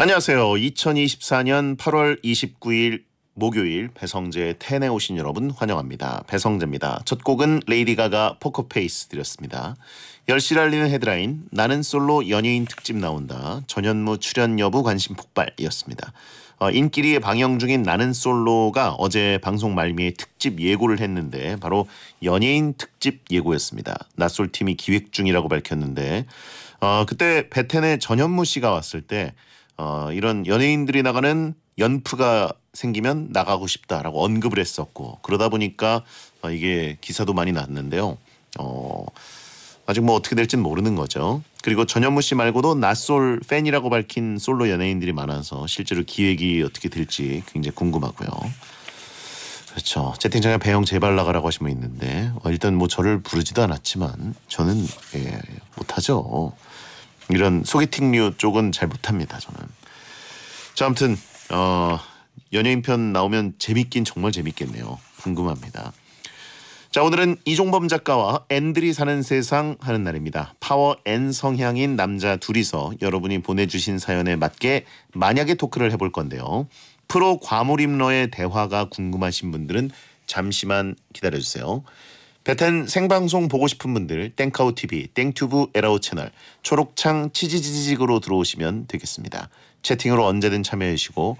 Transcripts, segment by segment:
안녕하세요. 2024년 8월 29일 목요일 배성재의 텐에 오신 여러분 환영합니다. 배성재입니다. 첫 곡은 레이디 가가 포커페이스 드렸습니다. 10시 알리는 헤드라인 나는 솔로 연예인 특집 나온다. 전현무 출연 여부 관심 폭발이었습니다. 어, 인기리에 방영 중인 나는 솔로가 어제 방송 말미에 특집 예고를 했는데 바로 연예인 특집 예고였습니다. 낯솔 팀이 기획 중이라고 밝혔는데 어, 그때 배텐의 전현무 씨가 왔을 때 어, 이런 연예인들이 나가는 연프가 생기면 나가고 싶다라고 언급을 했었고 그러다 보니까 어, 이게 기사도 많이 났는데요. 어, 아직 뭐 어떻게 될지는 모르는 거죠. 그리고 전현무 씨 말고도 나솔 팬이라고 밝힌 솔로 연예인들이 많아서 실제로 기획이 어떻게 될지 굉장히 궁금하고요. 그렇죠. 채팅창에 배영 제발 나가라고 하시면 있는데 어, 일단 뭐 저를 부르지도 않았지만 저는 예, 못하죠. 이런 소개팅류 쪽은 잘 못합니다 저는. 자 아무튼 어, 연예인 편 나오면 재밌긴 정말 재밌겠네요. 궁금합니다. 자 오늘은 이종범 작가와 앤들이 사는 세상 하는 날입니다. 파워 N 성향인 남자 둘이서 여러분이 보내주신 사연에 맞게 만약에 토크를 해볼 건데요. 프로 과몰입러의 대화가 궁금하신 분들은 잠시만 기다려주세요. 배텐 생방송 보고 싶은 분들 땡카오 TV, 땡튜브 에라오 채널 초록창 치지지직으로 들어오시면 되겠습니다. 채팅으로 언제든 참여해 주시고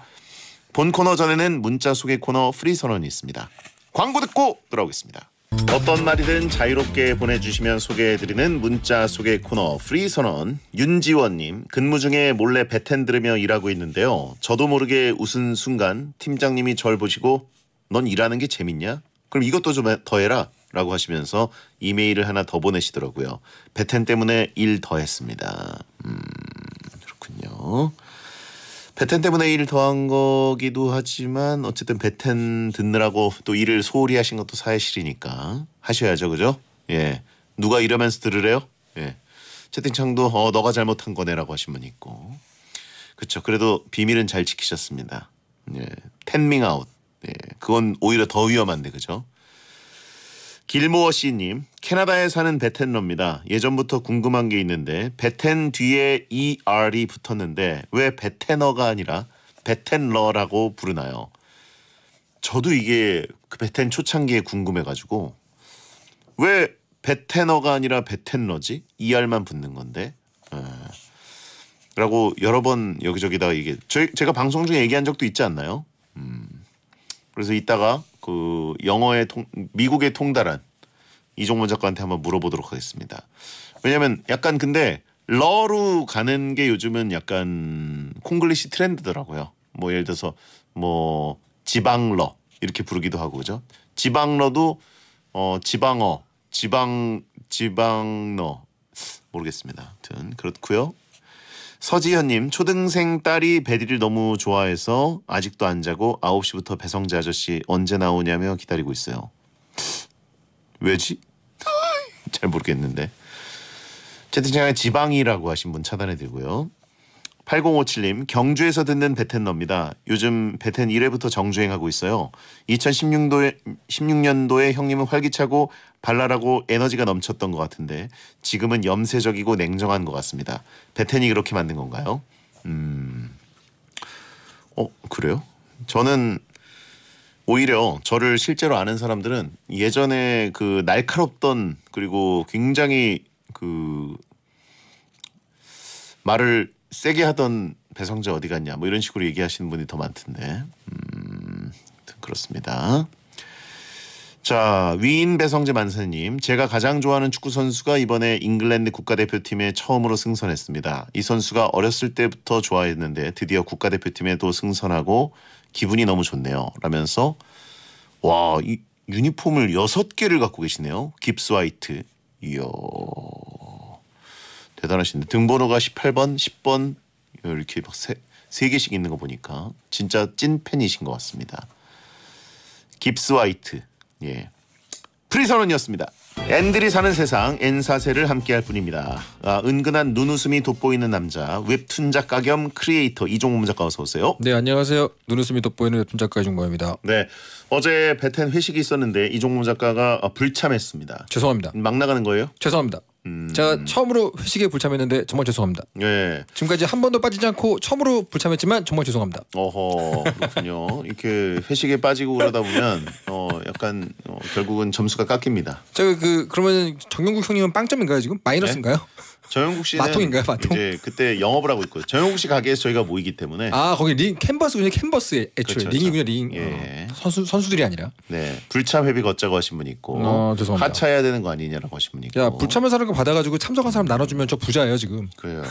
본 코너 전에는 문자 소개 코너 프리 선언이 있습니다. 광고 듣고 돌아오겠습니다. 어떤 말이든 자유롭게 보내주시면 소개해드리는 문자 소개 코너 프리 선언 윤지원님 근무 중에 몰래 배텐 들으며 일하고 있는데요. 저도 모르게 웃은 순간 팀장님이 절 보시고 넌 일하는 게 재밌냐? 그럼 이것도 좀 더 해라 라고 하시면서 이메일을 하나 더 보내시더라고요. 배텐 때문에 일 더 했습니다. 음, 그렇군요. 배텐 때문에 일을 더한 거기도 하지만 어쨌든 배텐 듣느라고 또 일을 소홀히 하신 것도 사실이니까 하셔야죠. 그죠? 예. 누가 이러면서 들으래요? 예. 채팅창도 어 너가 잘못한 거네라고 하신 분 있고. 그렇죠. 그래도 비밀은 잘 지키셨습니다. 예. 텐밍 아웃. 예. 그건 오히려 더 위험한데 그죠? 길모어 씨님, 캐나다에 사는 베텐러입니다. 예전부터 궁금한 게 있는데 베텐 뒤에 ER이 붙었는데 왜 베테너가 아니라 베텐러라고 부르나요? 저도 이게 그 베텐 초창기에 궁금해가지고 왜 베테너가 아니라 베텐러지? ER만 붙는 건데? 에. 라고 여러 번 여기저기다 가 이게 저, 제가 방송 중에 얘기한 적도 있지 않나요? 그래서 이따가 그 영어의 통, 미국의 통달한 이종문 작가한테 한번 물어보도록 하겠습니다. 왜냐면 약간 근데 러로 가는 게 요즘은 약간 콩글리시 트렌드더라고요. 뭐 예를 들어서 뭐 지방러 이렇게 부르기도 하고 그죠? 지방러도 어 지방어, 지방 지방러 모르겠습니다. 아 그렇고요. 서지현님 초등생 딸이 배디를 너무 좋아해서 아직도 안 자고 9시부터 배성재 아저씨 언제 나오냐며 기다리고 있어요. 왜지? 잘 모르겠는데. 채팅창에 지방이라고 하신 분 차단해드리고요. 8057님, 경주에서 듣는 베텐너입니다. 요즘 베텐 1회부터 정주행하고 있어요. 2 0 1 6도에 16년도에 형님은 활기차고 발랄하고 에너지가 넘쳤던 것 같은데 지금은 염세적이고 냉정한 것 같습니다. 베텐이 그렇게 만든 건가요? 음, 어, 그래요? 저는 오히려 저를 실제로 아는 사람들은 예전에 그 날카롭던 그리고 굉장히 그 말을 세게 하던 배성재 어디 갔냐 뭐 이런 식으로 얘기하시는 분이 더 많던데 음, 그렇습니다. 자 위인 배성재 만세님 제가 가장 좋아하는 축구 선수가 이번에 잉글랜드 국가대표팀에 처음으로 승선했습니다. 이 선수가 어렸을 때부터 좋아했는데 드디어 국가대표팀에도 승선하고 기분이 너무 좋네요. 라면서 와 이, 유니폼을 여섯 개를 갖고 계시네요. 깁스 화이트 이요. 대단하신데 등번호가 18번, 10번 이렇게 막세 세 개씩 있는 거 보니까 진짜 찐 팬이신 것 같습니다. 깁스 화이트 예 프리선언이었습니다. 앤들이 사는 세상 N사세를 함께할 뿐입니다. 아, 은근한 눈웃음이 돋보이는 남자 웹툰 작가 겸 크리에이터 이종범 작가 어서 오세요. 네 안녕하세요. 눈웃음이 돋보이는 웹툰 작가 이종범입니다. 네 어제 베텐 회식이 있었는데 이종범 작가가 아, 불참했습니다. 죄송합니다. 막 나가는 거예요? 죄송합니다. 음. 제가 처음으로 회식에 불참했는데 정말 죄송합니다. 예. 지금까지 한 번도 빠지지 않고 처음으로 불참했지만 정말 죄송합니다. 어허 그렇군요. 이렇게 회식에 빠지고 그러다 보면 어 약간 어, 결국은 점수가 깎입니다. 제가 그 그러면 정영국 형님은 빵점인가요 지금 마이너스인가요? 예? 정영국 씨는 마통인가요? 마통? 이제 그때 영업을 하고 있고 정영국 씨 가게에서 저희가 모이기 때문에 아 거기 링 캔버스군요 캔버스 애초에 그렇죠, 그렇죠, 링이군요 링 예. 어. 선수 선수들이 아니라 네 불참 회비 걷자고 하신 분 있고 아, 죄송합니다. 하차해야 되는 거 아니냐라고 하신 분 있고 야 불참한 사람 받아가지고 참석한 사람 나눠주면 저 부자예요 지금 그래요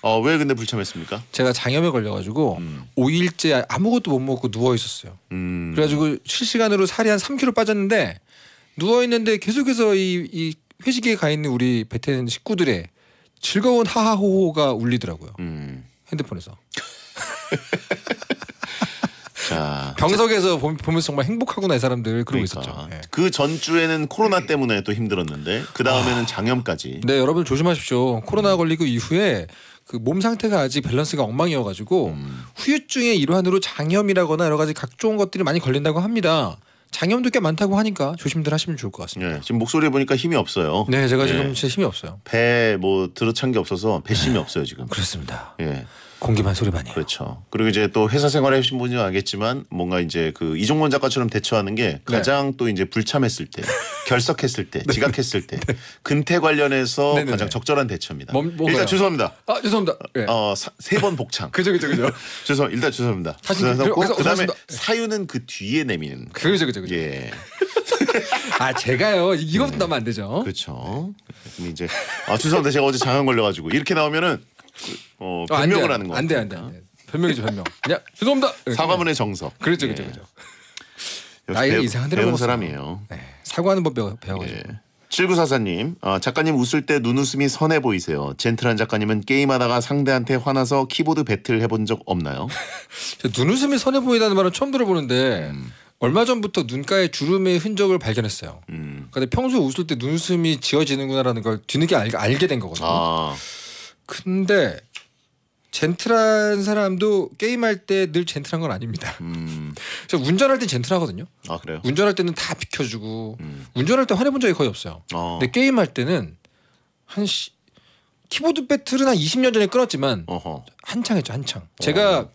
어왜 근데 불참했습니까? 제가 장염에 걸려가지고 음. 5일째 아무것도 못 먹고 누워 있었어요 음. 그래가지고 실시간으로 살이 한 3kg 빠졌는데 누워 있는데 계속해서 이, 이 회식에 가 있는 우리 베테랑 식구들의 즐거운 하하호호가 울리더라고요. 음. 핸드폰에서. 자, 병석에서 보, 보면서 정말 행복하구나 이 사람들 그러고 그러니까. 있었죠. 네. 그 전주에는 코로나 때문에 또 힘들었는데 그 다음에는 아. 장염까지. 네, 여러분 조심하십시오. 코로나 음. 걸리고 이후에 그 몸 상태가 아직 밸런스가 엉망이어가지고 음. 후유증의 일환으로 장염이라거나 여러 가지 각종 것들이 많이 걸린다고 합니다. 장염도 꽤 많다고 하니까 조심들 하시면 좋을 것 같습니다. 네, 지금 목소리 보니까 힘이 없어요. 네, 제가 지금 네. 예. 제 힘이 없어요. 배 뭐 들어찬 게 없어서 배심이 네. 없어요 지금. 그렇습니다. 예. 공기만 소리만이에요. 그렇죠. 그리고 이제 또 회사 생활을 해보신 분이 알겠지만 뭔가 이제 그 이종권 작가처럼 대처하는 게 네. 가장 네. 또 이제 불참했을 때, 결석했을 때, 네. 지각했을 때, 네. 근태 관련해서 네 가장 적절한 대처입니다. 뭐, 일단 죄송합니다. 아 죄송합니다. 네. 어, 예. 어세번 복창. 그죠 그죠 그죠. 죄송 일단 죄송합니다. 다시 죄송합니다. 그, 그다음에 예. 사유는 그 뒤에 내미는. 그죠 그죠 그죠. 예. 아 제가요 이것도 네. 나면 안 되죠. 그렇죠. 이제 아 죄송합니다 제가 어제 장염 걸려가지고 이렇게 나오면은. 어, 어, 변명을 아, 하는 거. 안돼 안돼 변명이죠 변명. 그 죄송합니다. 사과문의 정석. 그렇죠 예. 그렇죠 그렇죠. 나이 이상한 대로 배운 사람이에요. 네. 사과하는 법 배워 가지고 예. 7944님 어, 작가님 웃을 때 눈웃음이 선해 보이세요. 젠틀한 작가님은 게임하다가 상대한테 화나서 키보드 배틀 해본 적 없나요? 눈웃음이 선해 보이다는 말은 처음 들어보는데 음. 얼마 전부터 눈가에 주름의 흔적을 발견했어요. 음. 근데 평소 웃을 때 눈웃음이 지어지는구나라는 걸 뒤늦게 알, 게된 거거든요. 아. 근데 젠틀한 사람도 게임할 때 늘 젠틀한 건 아닙니다. 음. 그래서 운전할 때 젠틀하거든요. 아 그래요? 운전할 때는 다 비켜주고 음. 운전할 때 화내본 적이 거의 없어요. 어. 근데 게임할 때는 한 시, 키보드 배틀은 한 20년 전에 끊었지만 한창 했죠 한창. 어. 제가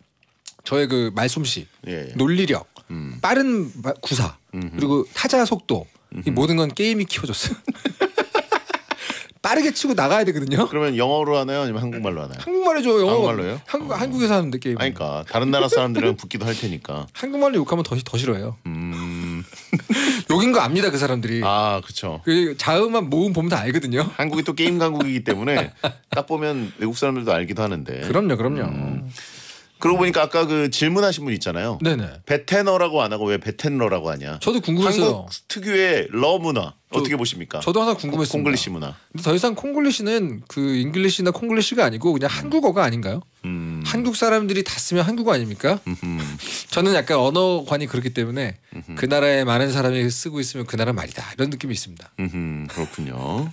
저의 그 말솜씨, 예, 예. 논리력, 음. 빠른 구사 음흠. 그리고 타자 속도 음흠. 이 모든 건 게임이 키워줬어요. 빠르게 치고 나가야 되거든요. 그러면 영어로 하나요, 아니면 한국말로 하나요? 한국말 해줘. 영어. 한국말로요? 한국 어. 한국에서 는데 게임. 그러니까 다른 나라 사람들은 붙기도 할 테니까. 한국말로 욕하면 더, 더 싫어해요. 음. 욕인 거 압니다 그 사람들이. 아 그렇죠. 그 자음만 모음 보면 다 알거든요. 한국이 또 게임 강국이기 때문에 딱 보면 외국 사람들도 알기도 하는데. 그럼요, 그럼요. 음. 그러고 보니까 아까 그 질문하신 분 있잖아요. 네네. 베테너라고 안 하고 왜 베텐러라고 하냐. 저도 궁금했어요. 한국 특유의 러 문화 저, 어떻게 보십니까? 저도 하나 궁금했습니다. 콩글리시 문화. 근데 더 이상 콩글리시는 그 잉글리시나 콩글리시가 아니고 그냥 음. 한국어가 아닌가요? 음. 한국 사람들이 다 쓰면 한국어 아닙니까? 저는 약간 언어관이 그렇기 때문에 그 나라의 많은 사람이 쓰고 있으면 그 나라 말이다 이런 느낌이 있습니다. 그렇군요.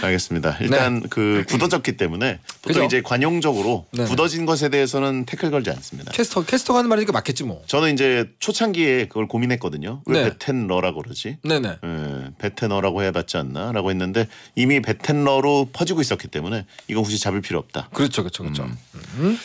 알겠습니다. 일단 네. 그 굳어졌기 때문에 보통 그죠? 이제 관용적으로 네네. 굳어진 것에 대해서는 태클 걸지 않습니다. 캐스터 캐스터가 하는 말이니까 맞겠지 뭐. 저는 이제 초창기에 그걸 고민했거든요. 왜 네. 베텐러라고 그러지? 네네. 네. 예, 베텐러라고 해봤지 않나라고 했는데 이미 베텐러로 퍼지고 있었기 때문에 이건 굳이 잡을 필요 없다. 그렇죠, 그렇죠, 그렇죠. 음. 음.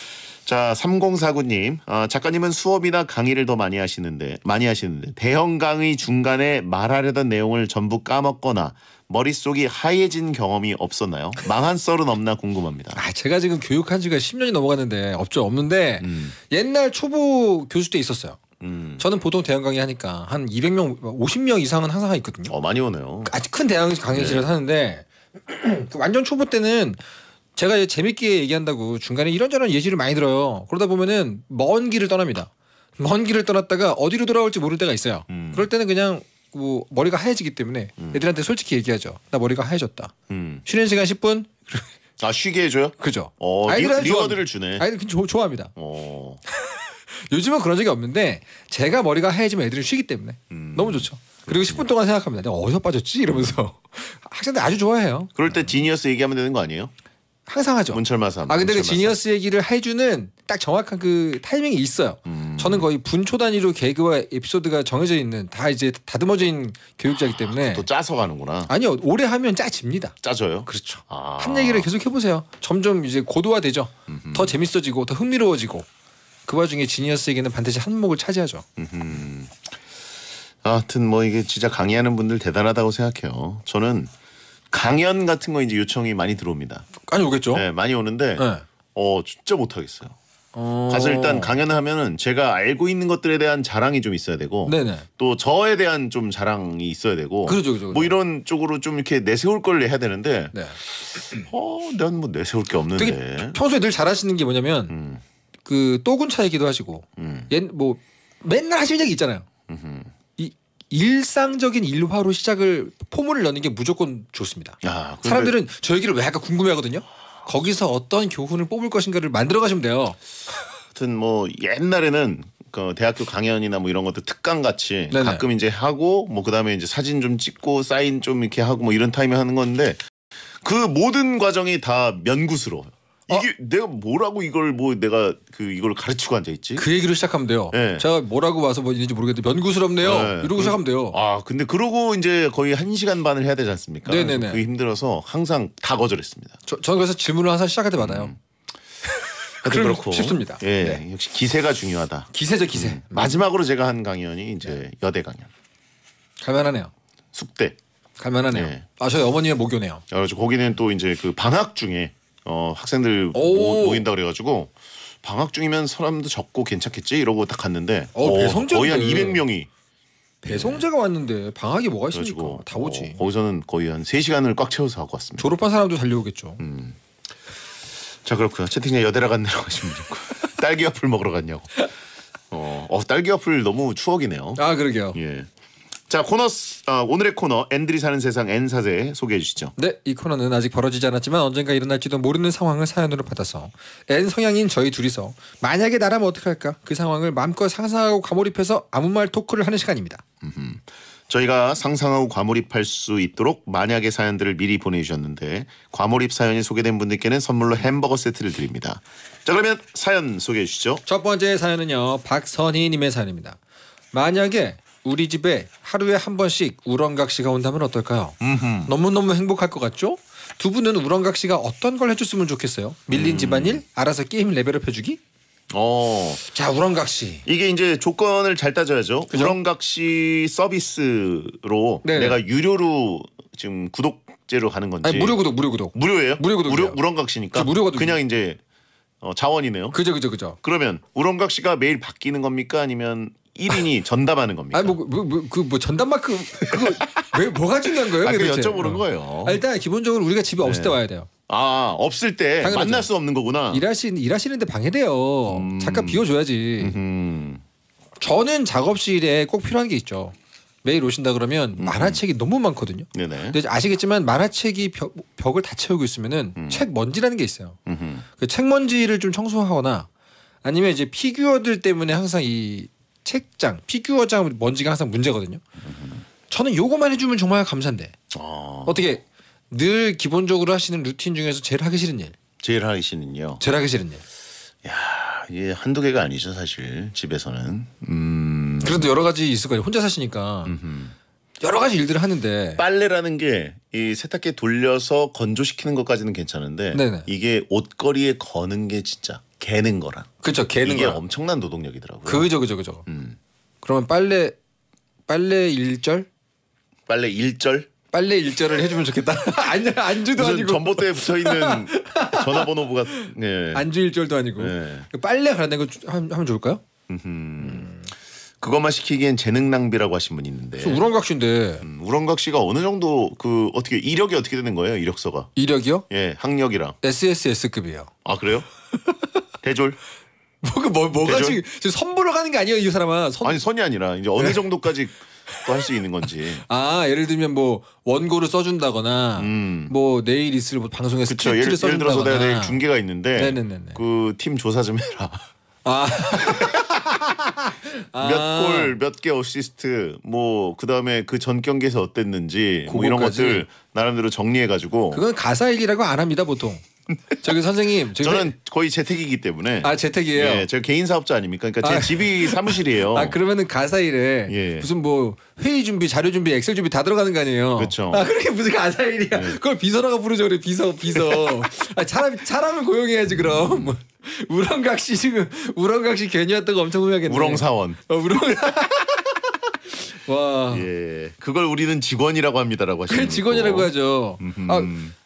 자, 3049님. 아, 작가님은 수업이나 강의를 더 많이 하시는데, 많이 하시는데, 대형 강의 중간에 말하려던 내용을 전부 까먹거나 머릿속이 하얘진 경험이 없었나요? 망한 썰은 없나 궁금합니다. 아, 제가 지금 교육한 지가 10년이 넘어갔는데 없죠. 없는데 음. 옛날 초보 교수 때 있었어요. 음. 저는 보통 대형 강의 하니까 한 200명, 50명 이상은 항상 있거든요. 어, 많이 오네요. 아주 큰 대형 강의실을 네. 하는데 그 완전 초보 때는 제가 재밌게 얘기한다고 중간에 이런저런 예시를 많이 들어요. 그러다 보면은 먼 길을 떠납니다. 먼 길을 떠났다가 어디로 돌아올지 모를 때가 있어요. 음. 그럴 때는 그냥 자 뭐 머리가 하얘지기 때문에 음. 애들한테 솔직히 얘기하죠. 나 머리가 하얘졌다. 음. 쉬는 시간 10분. 아 쉬게 해줘요? 그죠. 어, 아이들 리워드를 주네. 아이들 조, 그 좋아합니다. 어. 요즘은 그런 적이 없는데 제가 머리가 하얘지면 애들이 쉬기 때문에 음. 너무 좋죠. 그리고 10분 동안 생각합니다. 내가 어디서 빠졌지 이러면서 학생들 아주 좋아해요. 그럴 때 지니어스 얘기하면 되는 거 아니에요? 항상 하죠. 문철마삼. 아 근데 문철마삼. 그 지니어스 얘기를 해주는 딱 정확한 그 타이밍이 있어요. 음. 저는 거의 분초 단위로 개그와 에피소드가 정해져 있는 다 이제 다듬어진 교육자이기 아, 때문에 또 짜서 가는구나. 아니요 오래 하면 짜집니다. 짜져요? 그렇죠. 아. 한 얘기를 계속 해보세요. 점점 이제 고도화되죠. 음흠. 더 재밌어지고 더 흥미로워지고 그 와중에 지니어스에게는 반드시 한몫을 차지하죠. 음흠. 아무튼 뭐 이게 진짜 강의하는 분들 대단하다고 생각해요. 저는 강연 같은 거 이제 요청이 많이 들어옵니다. 많이 오겠죠? 네 많이 오는데 네. 어 진짜 못하겠어요. 어. 가서 일단 강연을 하면은 제가 알고 있는 것들에 대한 자랑이 좀 있어야 되고 네네. 또 저에 대한 좀 자랑이 있어야 되고 그렇죠, 그렇죠, 뭐 이런 쪽으로 좀 이렇게 내세울 걸 해야 되는데 네. 어, 난뭐 내세울 게 없는데 되게 평소에 늘 잘하시는 게 뭐냐면 음. 그 또군차 얘기도 하시고 음. 옛뭐 맨날 하시는 얘기 있잖아요. 이 일상적인 일화로 시작을 포문을 넣는게 무조건 좋습니다. 야, 아, 사람들은 저 얘기를 왜 할까 궁금해하거든요. 거기서 어떤 교훈을 뽑을 것인가를 만들어 가시면 돼요. 하여튼 뭐 옛날에는 그 대학교 강연이나 뭐 이런 것도 특강 같이 네네. 가끔 이제 하고 뭐 그다음에 이제 사진 좀 찍고 사인 좀 이렇게 하고 뭐 이런 타임에 하는 건데 그 모든 과정이 다면구스러워요 어? 이게 내가 뭐라고 이걸 뭐 내가 그 이걸 가르치고 앉아 있지? 그 얘기로 시작하면 돼요. 네. 제가 뭐라고 와서 뭐 있는지 모르겠는데 면구스럽네요. 네. 이러고 그, 시작하면 돼요. 아 근데 그러고 이제 거의 한 시간 반을 해야 되지 않습니까? 네네네. 그 힘들어서 항상 다 거절했습니다. 저, 저는 그래서 질문을 항상 시작할 때 받아요. 음. 그렇고 쉽습니다. 예, 네. 역시 기세가 중요하다. 기세죠 기세. 음. 마지막으로 제가 한 강연이 이제 네. 여대 강연. 갈만하네요. 숙대. 갈만하네요. 네. 예. 아저 희 어머니의 모교네요. 아, 저 그렇죠. 거기는 또 이제 그 방학 중에 어, 학생들 오. 모, 인다 그래가지고 방학 중이면 사람도 적고 괜찮겠지 이러고 딱 갔는데 어, 어 배 거의 한 200명이 배송재가 왔는데 방학이 뭐가 있습니까? 다 오지. 어, 거기서는 거의 한 3시간을 꽉 채워서 하고 왔습니다. 졸업한 사람도 달려오겠죠. 음. 자 그렇고요. 채팅창 여대라 갔네요 하시면 되고 딸기 와플 먹으러 갔냐고. 어, 어 딸기 와플 너무 추억이네요. 아 그러게요. 예. 자 코너 어, 오늘의 코너 앤들이 사는 세상 앤 사제 소개해 주시죠. 네, 이 코너는 아직 벌어지지 않았지만 언젠가 일어날지도 모르는 상황을 사연으로 받아서 앤 성향인 저희 둘이서 만약에 나라면 어떻게 할까 그 상황을 마음껏 상상하고 과몰입해서 아무 말 토크를 하는 시간입니다. 음흠. 저희가 상상하고 과몰입할 수 있도록 만약의 사연들을 미리 보내주셨는데 과몰입 사연이 소개된 분들께는 선물로 햄버거 세트를 드립니다. 자 그러면 사연 소개해 주시죠. 첫 번째 사연은요 박선희님의 사연입니다. 만약에 우리 집에 하루에 한 번씩 우렁각 시가 온다면 어떨까요? 너무너무 행복할 것 같죠? 두 분은 우렁각 시가 어떤 걸 해줬으면 좋겠어요? 밀린 음. 집안일? 알아서 게임 레벨업 해주기? 어. 자, 우렁각 시 이게 이제 조건을 잘 따져야죠. 그죠? 우렁각 시 서비스로 네네. 내가 유료로 지금 구독제로 가는 건지. 아니, 무료 구독, 무료 구독. 무료예요? 무료 구독. 무료 우렁각 씨니까. 무료 구 그냥 이제 어, 자원이네요. 그죠, 그죠, 그죠. 그러면 우렁각 시가 매일 바뀌는 겁니까? 아니면 1인이 전담하는 겁니까? 아니 뭐그뭐 그, 뭐, 뭐, 그, 뭐, 전담 마크 그거 왜 뭐가 중요한 거예요? 아, 그 여쭤보는 어. 거예요. 아, 일단 기본적으로 우리가 집에 없을 네. 때 와야 돼요. 아 없을 때 당연하죠. 만날 수 없는 거구나. 일하시 일하시는데 방해돼요. 음. 잠깐 비워줘야지. 음흠. 저는 작업실에 꼭 필요한 게 있죠. 매일 오신다 그러면 음. 만화책이 너무 많거든요. 네네. 근데 아시겠지만 만화책이 벽, 을다 채우고 있으면은 음. 책 먼지라는 게 있어요. 그책 먼지를 좀 청소하거나 아니면 이제 피규어들 때문에 항상 이 책장, 피규어장 먼지가 항상 문제거든요. 저는 요거만 해주면 정말 감사한데 어. 어떻게 늘 기본적으로 하시는 루틴 중에서 제일 하기 싫은 일? 제일 하기 싫은 일요. 제일 하기 싫은 일. 야, 이게 한두 개가 아니죠 사실 집에서는. 음. 그래도 여러 가지 있을 거예요. 혼자 사시니까. 음흠. 여러 가지 일들을 하는데 빨래라는 게 이 세탁기 돌려서 건조시키는 것까지는 괜찮은데 네네. 이게 옷걸이에 거는 게 진짜 개는 거랑. 그죠 개는 이게 거랑. 엄청난 노동력이더라고요. 그죠 그죠 그죠. 음. 그러면 빨래 빨래 일절? 빨래 일절? 빨래 일절을 해주면 좋겠다. 안 안주도 무슨 아니고 전봇대에 붙어 있는 전화번호부가 네. 안주 일절도 아니고 예. 빨래 관련된 거 하면 좋을까요? 음. 그것만 시키기엔 재능 낭비라고 하신 분이 있는데 우렁각 씨인데 음, 우렁각 씨가 어느 정도 그 어떻게 이력이 어떻게 되는 거예요 이력서가 이력이요? 예 학력이랑 SSS급이에요. 아 그래요? 대졸. 뭐가 뭐, 뭐가 지금, 지금 선보러 가는 게 아니에요 이사람은 선... 아니 선이 아니라 이제 어느 네. 정도까지 할 수 있는 건지. 아 예를 들면 뭐 원고를 써준다거나 음. 뭐 내일 있을 뭐 방송에서 그쵸, 예를, 써준다거나. 예를 들어서 내가 내일 중계가 있는데 그 팀 조사 좀 해라. 아. 몇골 몇개 아. 어시스트 뭐 그다음에 그 전 경기에서 어땠는지 뭐 이런 것들 나름대로 정리해 가지고 그건 가사 일기라고 안 합니다 보통 저기 선생님 저기 저는 네. 거의 재택이기 때문에 아 재택이에요. 예, 저 개인 사업자 아닙니까? 그러니까 제 아. 집이 사무실이에요. 아 그러면은 가사일에 예. 무슨 뭐 회의 준비, 자료 준비, 엑셀 준비 다 들어가는 거 아니에요? 그렇죠. 아 그렇게 무슨 가사일이야? 예. 그걸 비서라고 부르죠, 그래 비서 비서. 아 사람 사람을 고용해야지 그럼. 우렁각 씨 지금 우렁각 씨 괜히 왔다고 엄청 후회하겠네. 우렁 사원. 어, 우렁. 와. 예. 그걸 우리는 직원이라고 합니다라고 하시는. 그 직원이라고 하죠. 음흠. 아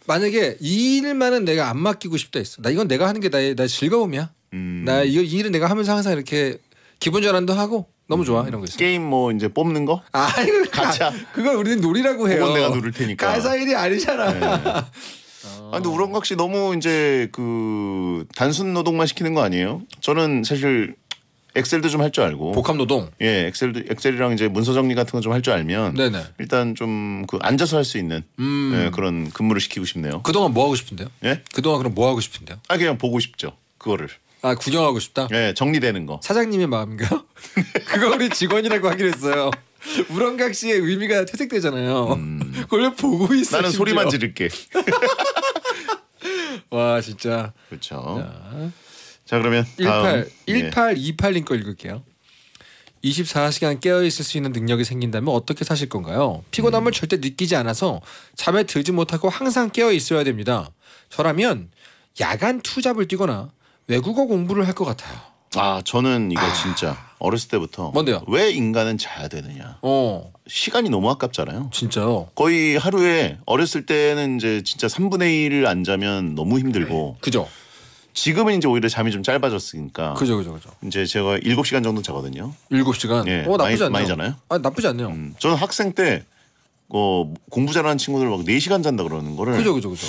만약에 이 일만은 내가 안 맡기고 싶다 했어. 나 이건 내가 하는 게 나의 나 즐거움이야. 음. 나 이거 이 일은 내가 하면서 항상 이렇게 기분 전환도 하고 너무 좋아 이런 거 있어. 게임 뭐 이제 뽑는 거? 아 이거 가차. 그걸 우리는 놀이라고 해요. 그건 내가 누를 테니까. 가사 일이 아니잖아. 네. 아, 근데 우렁각 씨 너무 이제 그 단순 노동만 시키는 거 아니에요? 저는 사실 엑셀도 좀 할 줄 알고 복합 노동 예 엑셀도 엑셀이랑 이제 문서 정리 같은 거 좀 할 줄 알면 네네. 일단 좀 그 앉아서 할 수 있는 음. 예, 그런 근무를 시키고 싶네요. 그동안 뭐 하고 싶은데요? 예? 그동안 그럼 뭐 하고 싶은데요? 아 그냥 보고 싶죠 그거를. 아 구경하고 싶다. 예 정리되는 거. 사장님의 마음인가 그거 우리 직원이라고 하기로 했어요. 우렁각 씨의 의미가 퇴색되잖아요. 음. 그걸 보고 있어. 나는 심지어. 소리만 지를게. 와 진짜. 그렇죠. 자 그러면 18 1828님 예. 거 읽을게요. 24시간 깨어 있을 수 있는 능력이 생긴다면 어떻게 사실 건가요? 피곤함을 음. 절대 느끼지 않아서 잠에 들지 못하고 항상 깨어 있어야 됩니다. 저라면 야간 투잡을 뛰거나 외국어 공부를 할 것 같아요. 아 저는 이거 아. 진짜 어렸을 때부터 뭔데요? 왜 인간은 자야 되느냐? 어 시간이 너무 아깝잖아요. 진짜요? 거의 하루에 어렸을 때는 이제 진짜 3분의 1을 안 자면 너무 힘들고 그죠? 지금은 이제 오히려 잠이 좀 짧아졌으니까. 그죠, 그죠, 그죠. 이제 제가 7시간 정도 자거든요. 7시간. 예, 어, 나쁘지 많이, 않네요. 많이 잖아요. 아, 나쁘지 않네요. 음, 저는 학생 때 어, 공부 잘하는 친구들 막 4시간 잔다 그러는 거를 그죠, 그죠, 그죠.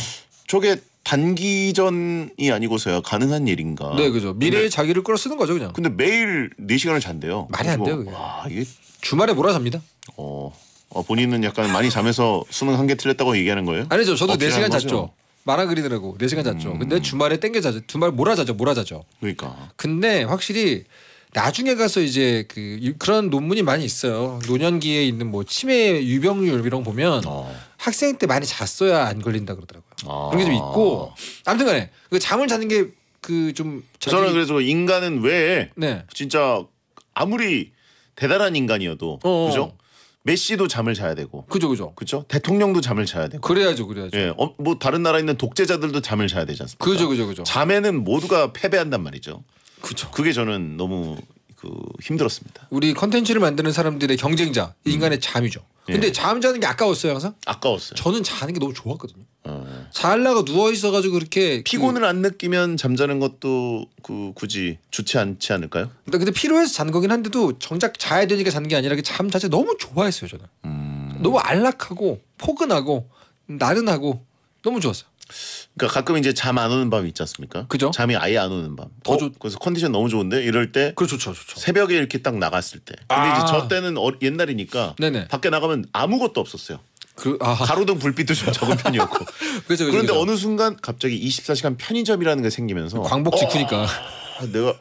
저게 단기전이 아니고서야 가능한 일인가. 네, 그죠. 미래의 근데, 자기를 끌어 쓰는 거죠, 그냥. 근데 매일 4시간을 잔대요. 말이 안 돼요, 그게. 와, 이게 주말에 몰아잡니다. 어. 어, 본인은 약간 많이 잠에서 수능 한 개 틀렸다고 얘기하는 거예요? 아니죠. 저도 4시간 잤죠. 말아 그리더라고. 4시간 잤죠. 음. 근데 주말에 땡겨 자죠. 주말 몰아 자죠. 몰아 자죠. 그러니까. 근데 확실히 나중에 가서 이제 그 그런 논문이 많이 있어요. 노년기에 있는 뭐 치매 유병률 이런 거 보면 어. 학생 때 많이 잤어야 안 걸린다 그러더라고요. 아. 그런 게 좀 있고 아무튼간에 그 잠을 자는 게 그 좀 저는 그래서 인간은 왜 네. 진짜 아무리 대단한 인간이어도 어어. 어. 그죠? 메시도 잠을 자야 되고 그죠 그죠 그죠 대통령도 잠을 자야 되고 그래야죠 그래야죠 예, 어, 뭐 다른 나라에 있는 독재자들도 잠을 자야 되지 않습니까 그죠 그죠 그죠 잠에는 모두가 패배한단 말이죠 그죠 그게 저는 너무 그 힘들었습니다. 우리 컨텐츠를 만드는 사람들의 경쟁자 음. 인간의 잠이죠. 예. 근데 예. 잠자는 게 아까웠어요 항상. 아까웠어요. 저는 자는 게 너무 좋았거든요. 어. 잘라가 누워 있어가지고 그렇게 그 피곤을 그, 안 느끼면 잠자는 것도 그 굳이 좋지 않지 않을까요? 근데, 근데 피로해서 잔 거긴 한데도 정작 자야 되니까 잔게 아니라 잠 자체 너무 좋아했어요 저는. 음. 너무 안락하고 포근하고 나른하고 너무 좋았어요. 그러니까 가끔 이제 잠 안 오는 밤이 있지 않습니까? 그죠? 잠이 아예 안 오는 밤. 더 어, 좋. 그래서 컨디션 너무 좋은데 이럴 때. 그 좋죠, 좋죠. 새벽에 이렇게 딱 나갔을 때. 근데 아 이제 저 때는 어, 옛날이니까. 네네. 밖에 나가면 아무것도 없었어요. 그, 아. 가로등 불빛도 좀 적은 편이었고. 그렇죠, 그런데 그렇죠. 어느 순간 갑자기 24시간 편의점이라는 게 생기면서. 광복 직후니까. 어 아, 내가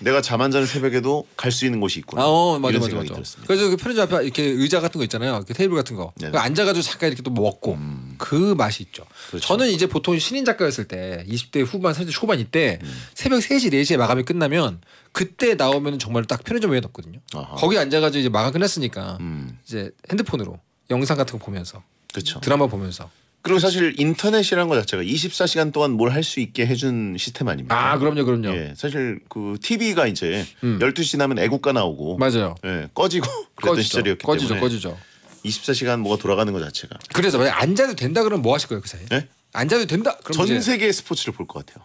내가 잠 안 자는 새벽에도 갈 수 있는 곳이 있구나. 아, 어, 맞아, 이런 맞아, 생각이 맞아. 들었습니다. 그래서 그 편의점 앞에 이렇게 의자 같은 거 있잖아요. 그 테이블 같은 거. 네. 앉아가지고 잠깐 이렇게 또 먹고 음. 그 맛이 있죠. 그렇죠. 저는 이제 보통 신인 작가였을 때 20대 후반, 30대 초반 이때 음. 새벽 3시, 4시에 마감이 끝나면 그때 나오면 정말 딱 편의점 외에 넣거든요. 거기 앉아가지고 이제 마감 끝났으니까 음. 이제 핸드폰으로 영상 같은 거 보면서 그렇죠. 드라마 보면서 그리고 사실 인터넷이라는 것 자체가 24시간 동안 뭘 할 수 있게 해준 시스템 아닙니까? 아 그럼요, 그럼요. 예, 사실 그 TV가 이제 음. 12시 나면 애국가 나오고 맞아요. 예, 꺼지고 그랬던 꺼지죠. 시절이었기 꺼지죠, 때문에 꺼지죠. 24시간 뭐가 돌아가는 것 자체가. 그래서 만약 앉아도 된다 그러면 뭐 하실 거예요 그 사이에? 예? 앉아도 된다. 그럼 전 이제 세계의 스포츠를 볼 것 같아요.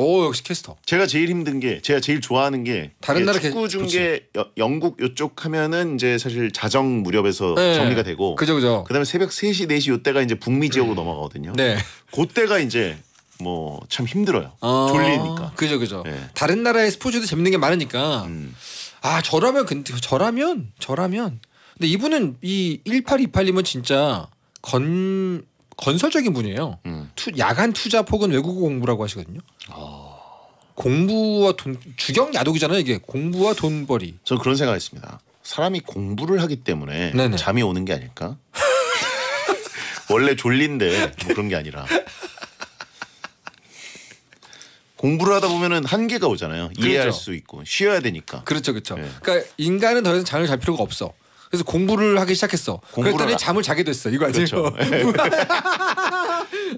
오 역시 캐스터. 제가 제일 힘든 게 제가 제일 좋아하는 게 다른 나라 축구 중계 여- 영국 요쪽 하면은 이제 사실 자정 무렵에서 네. 정리가 되고 그죠 그죠. 그다음에 새벽 3시 4시 요때가 이제 북미 지역으로 네. 넘어가거든요. 네. 그때가 이제 뭐 참 힘들어요. 어, 졸리니까. 그죠 그죠. 네. 다른 나라의 스포츠도 재밌는 게 많으니까. 음. 아 저라면 근데 저라면 저라면 근데 이분은 이 1828님은 진짜 건 건설적인 분이에요. 음. 투, 야간 투자 폭은 외국어 공부라고 하시거든요. 어. 공부와 돈 주경 야독이잖아요. 이게 공부와 돈벌이. 저는 그런 생각했습니다. 사람이 공부를 하기 때문에 네네. 잠이 오는 게 아닐까? 원래 졸린데 뭐 그런 게 아니라 공부를 하다 보면은 한계가 오잖아요. 그렇죠. 이해할 수 있고 쉬어야 되니까. 그렇죠, 그렇죠. 네. 그러니까 인간은 더 이상 잠을 잘 필요가 없어. 그래서 공부를 하기 시작했어. 그랬더니 안... 잠을 자게 됐어. 이거 아니죠? 그렇죠. 네.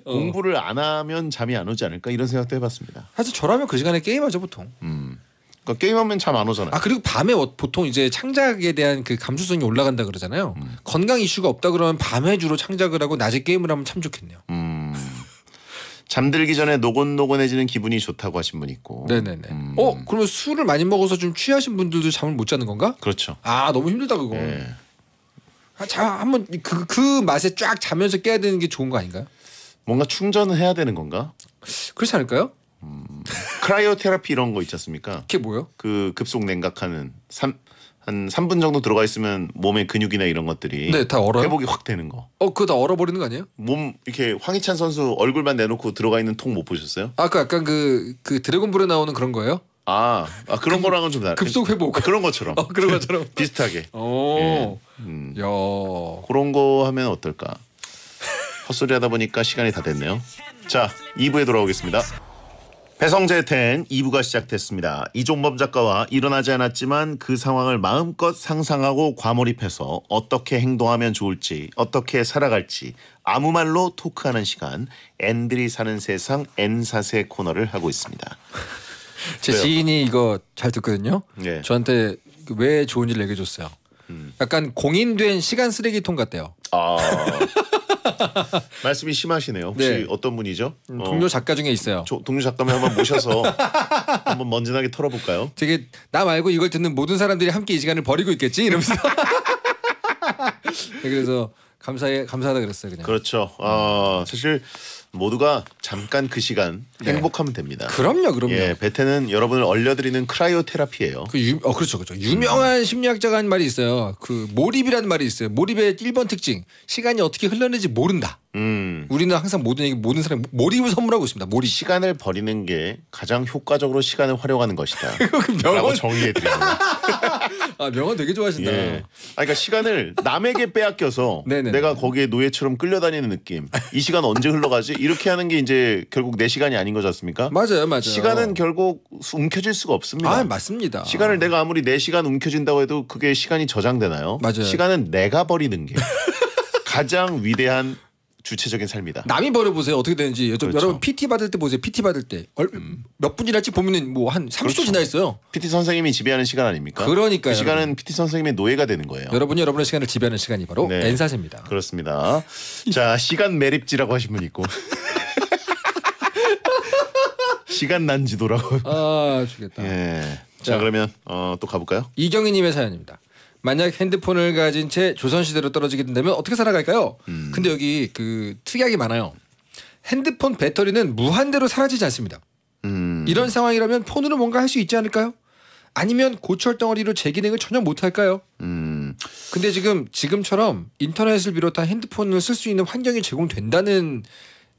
어. 공부를 안 하면 잠이 안 오지 않을까 이런 생각도 해봤습니다. 사실 저라면 그 시간에 게임하죠 보통. 음. 그러니까 게임하면 잠 안 오잖아요. 아 그리고 밤에 보통 이제 창작에 대한 그 감수성이 올라간다 그러잖아요. 음. 건강 이슈가 없다 그러면 밤에 주로 창작을 하고 낮에 게임을 하면 참 좋겠네요. 음. 잠들기 전에 노곤노곤해지는 기분이 좋다고 하신 분 있고. 네네네. 음. 어 그러면 술을 많이 먹어서 좀 취하신 분들도 잠을 못 자는 건가? 그렇죠. 아 너무 힘들다 그거. 네. 자 한번 그그 그 맛에 쫙 자면서 깨야 되는 게 좋은 거 아닌가요? 뭔가 충전을 해야 되는 건가? 그렇지 않을까요? 음, 크라이오테라피 이런 거 있지 않습니까? 그게 뭐요? 그 급속 냉각하는 삼한 3분 정도 들어가 있으면 몸의 근육이나 이런 것들이 네, 다 얼어요? 회복이 확 되는 거. 어, 그거 다 얼어버리는 거 아니에요? 몸 이렇게 황희찬 선수 얼굴만 내놓고 들어가 있는 통 못 보셨어요? 아까 그 약간 그, 그 드래곤볼에 나오는 그런 거예요? 아, 아 그런 거랑은 좀 다르. 급속 회복. 그런 것처럼. 어, 그런 것처럼 비슷하게. 오. 어. 예. 음. 그런 거 하면 어떨까? 헛소리 하다 보니까 시간이 다 됐네요. 자, 2부에 돌아오겠습니다. 배성재 텐 2부가 시작됐습니다. 이종범 작가와 일어나지 않았지만 그 상황을 마음껏 상상하고 과몰입해서 어떻게 행동하면 좋을지, 어떻게 살아갈지 아무 말로 토크하는 시간 앤들이 사는 세상 N사세 코너를 하고 있습니다. 제 왜요? 지인이 이거 잘 듣거든요. 네. 저한테 왜좋은지 얘기해 줬어요. 음. 약간 공인된 시간 쓰레기통 같대요. 아... 말씀이 심하시네요. 혹시 네. 어떤 분이죠? 음, 어. 동료 작가 중에 있어요. 저, 동료 작가면 한번 모셔서 한번 먼지나게 털어볼까요? 되게 나 말고 이걸 듣는 모든 사람들이 함께 이 시간을 버리고 있겠지 이러면서. 네, 그래서 감사해 감사하다 그랬어요 그냥. 그렇죠. 아 사실 모두가 잠깐 그 시간 네. 행복하면 됩니다. 그럼요, 그럼요. 예, 베테는 여러분을 얼려드리는 크라이오 테라피예요. 그 유, 어, 그렇죠, 그렇죠. 유명한 심리학자가 한 말이 있어요. 그 몰입이라는 말이 있어요. 몰입의 1번 특징, 시간이 어떻게 흘렀는지 모른다. 음. 우리는 항상 모든 얘기 모든 사람 몰입을 선물하고 있습니다. 몰입. 시간을 버리는 게 가장 효과적으로 시간을 활용하는 것이다. 라고 정의해 드리고. 아 명언 되게 좋아하신다. 예. 아, 그러니까 시간을 남에게 빼앗겨서 내가 거기에 노예처럼 끌려다니는 느낌. 이 시간 언제 흘러가지? 이렇게 하는 게 이제 결국 내 시간이 아닌 거지 않습니까? 맞아요, 맞아요. 시간은 결국 움켜질 수가 없습니다. 아 맞습니다. 시간을 아. 내가 아무리 내 시간 움켜진다고 해도 그게 시간이 저장되나요? 맞아요. 시간은 내가 버리는 게 가장 위대한 주체적인 삶이다. 남이 버려보세요. 어떻게 되는지. 그렇죠. 여러분 PT 받을 때 보세요. PT 받을 때. 음. 몇 분이랄지 보면은 뭐 한 30초 그렇죠. 지나 있어요. PT 선생님이 지배하는 시간 아닙니까? 그러니까요. 그 시간은 PT 선생님의 노예가 되는 거예요. 여러분이 여러분의 시간을 지배하는 시간이 바로 네. N사제입니다. 그렇습니다. 자 시간 매립지라고 하신 분 있고. 시간 난지도라고. 아 죽겠다. 예. 자, 자 그러면 어, 또 가볼까요? 이경희님의 사연입니다. 만약 핸드폰을 가진 채 조선시대로 떨어지게 된다면 어떻게 살아갈까요? 음. 근데 여기 그 특이하게 많아요. 핸드폰 배터리는 무한대로 사라지지 않습니다. 음. 이런 상황이라면 폰으로 뭔가 할 수 있지 않을까요? 아니면 고철 덩어리로 재기능을 전혀 못할까요? 음. 근데 지금 지금처럼 인터넷을 비롯한 핸드폰을 쓸 수 있는 환경이 제공된다는